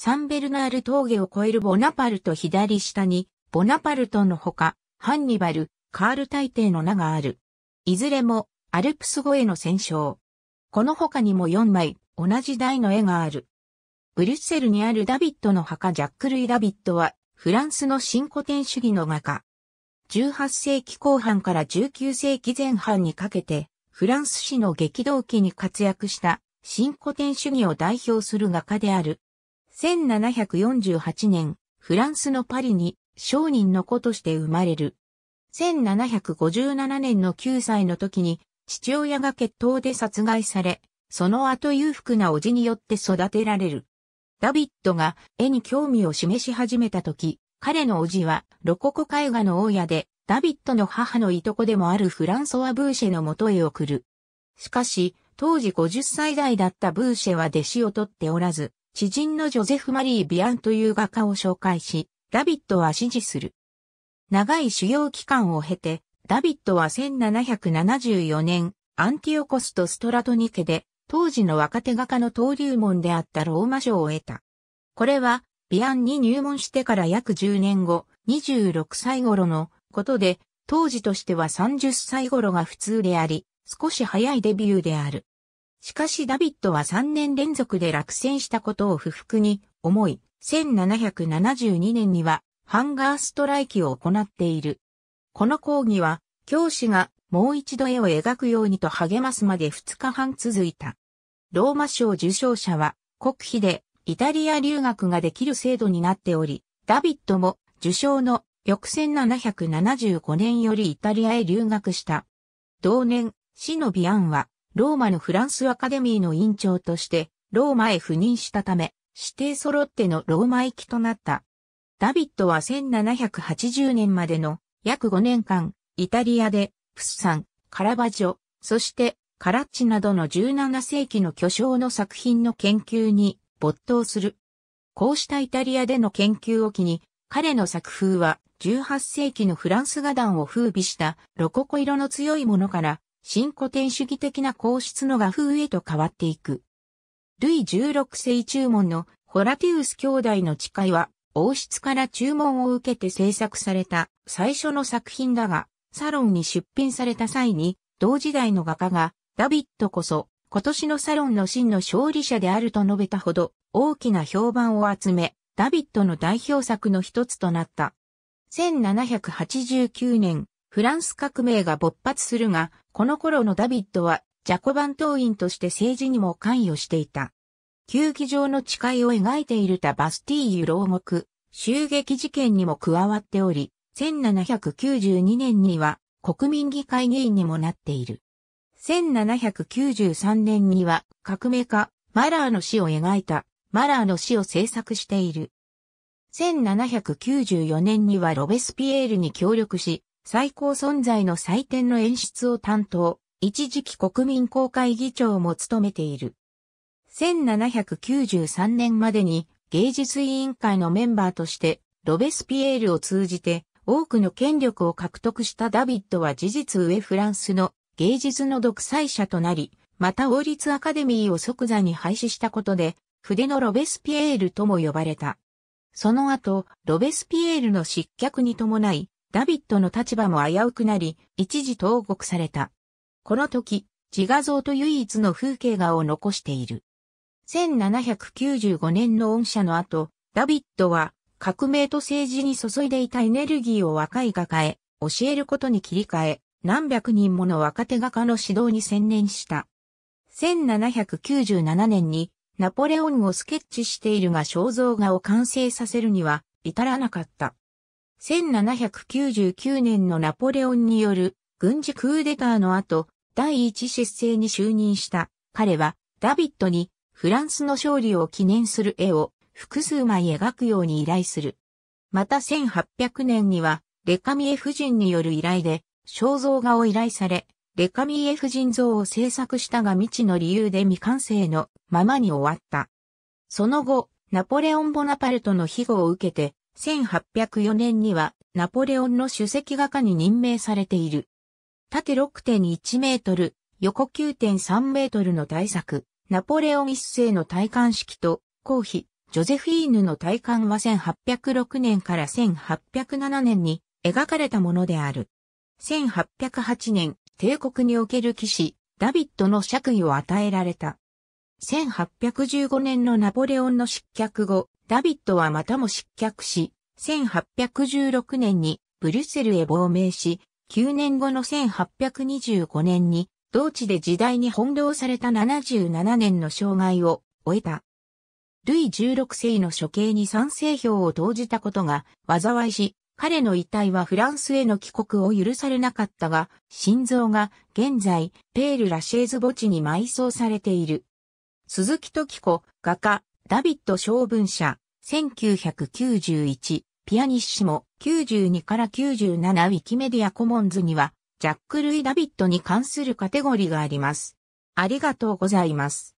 サンベルナール峠を越えるボナパルト左下に、ボナパルトのほか、ハンニバル、カール大帝の名がある。いずれも、アルプス越えの戦勝。この他にも4枚、同じ台の絵がある。ブリュッセルにあるダビットの墓ジャック・ルイ・ダビットは、フランスの新古典主義の画家。18世紀後半から19世紀前半にかけて、フランス史の激動期に活躍した新古典主義を代表する画家である。1748年、フランスのパリに商人の子として生まれる。1757年の9歳の時に父親が決闘で殺害され、その後裕福な叔父によって育てられる。ダビッドが絵に興味を示し始めた時、彼の叔父はロココ絵画の大家で、ダビッドの母のいとこでもあるフランソワ・ブーシェの元へ送る。しかし、当時50歳代だったブーシェは弟子を取っておらず、知人のジョゼフ・マリー・ビアンという画家を紹介し、ダビットは支持する。長い修行期間を経て、ダビットは1774年、アンティオコスとストラトニケで、当時の若手画家の登竜門であったローマ賞を得た。これは、ビアンに入門してから約10年後、26歳頃のことで、当時としては30歳頃が普通であり、少し早いデビューである。しかしダビットは3年連続で落選したことを不服に思い、1772年にはハンガーストライキを行っている。この講義は教師がもう一度絵を描くようにと励ますまで2日半続いた。ローマ賞受賞者は国費でイタリア留学ができる制度になっており、ダビットも受賞の翌1775年よりイタリアへ留学した。同年、シノビアンはローマのフランスアカデミーの委員長として、ローマへ赴任したため、指定揃ってのローマ行きとなった。ダビッドは1780年までの約5年間、イタリアで、プスさん、カラバジョ、そしてカラッチなどの17世紀の巨匠の作品の研究に没頭する。こうしたイタリアでの研究を機に、彼の作風は18世紀のフランス画壇を風靡したロココ色の強いものから新古典主義的な皇室の画風へと変わっていく。ルイ16世注文のホラティウス兄弟の誓いは、王室から注文を受けて制作された最初の作品だが、サロンに出品された際に、同時代の画家が、ダビットこそ、今年のサロンの真の勝利者であると述べたほど、大きな評判を集め、ダビットの代表作の一つとなった。1789年、フランス革命が勃発するが、この頃のダビッドは、ジャコバン党員として政治にも関与していた。球技場の誓いを描いているタバスティーユ牢獄、襲撃事件にも加わっており、1792年には国民議会議員にもなっている。1793年には革命家、マラーの死を描いた、マラーの死を制作している。1794年にはロベスピエールに協力し、最高存在の祭典の演出を担当、一時期国民公会議長も務めている。1793年までに芸術委員会のメンバーとしてロベスピエールを通じて多くの権力を獲得したダビッドは事実上フランスの芸術の独裁者となり、また王立アカデミーを即座に廃止したことで、筆のロベスピエールとも呼ばれた。その後、ロベスピエールの失脚に伴い、ダビットの立場も危うくなり、一時投獄された。この時、自画像と唯一の風景画を残している。1795年の恩赦の後、ダビットは革命と政治に注いでいたエネルギーを若い画家へ教えることに切り替え、何百人もの若手画家の指導に専念した。1797年にナポレオンをスケッチしているが肖像画を完成させるには至らなかった。1799年のナポレオンによる軍事クーデターの後、第一執政に就任した彼はダビッドにフランスの勝利を記念する絵を複数枚描くように依頼する。また1800年にはレカミエ夫人による依頼で肖像画を依頼され、レカミエ夫人像を制作したが未知の理由で未完成のままに終わった。その後、ナポレオン・ボナパルトの庇護を受けて、1804年にはナポレオンの首席画家に任命されている。縦6.1メートル、横9.3メートルの大作、ナポレオン一世の戴冠式と、皇妃、ジョゼフィーヌの戴冠は1806年から1807年に描かれたものである。1808年、帝国における騎士、ダビッドの爵位を与えられた。1815年のナポレオンの失脚後、ダビッドはまたも失脚し、1816年にブリュッセルへ亡命し、9年後の1825年に、同地で時代に翻弄された77年の生涯を終えた。ルイ16世の処刑に賛成票を投じたことが災いし、彼の遺体はフランスへの帰国を許されなかったが、心臓が現在、ペール・ラシェーズ墓地に埋葬されている。鈴木時子、画家、ダビッド小文社、1991、ピアニッシモ、92から97ウィキメディアコモンズには、ジャック・ルイ・ダビッドに関するカテゴリーがあります。ありがとうございます。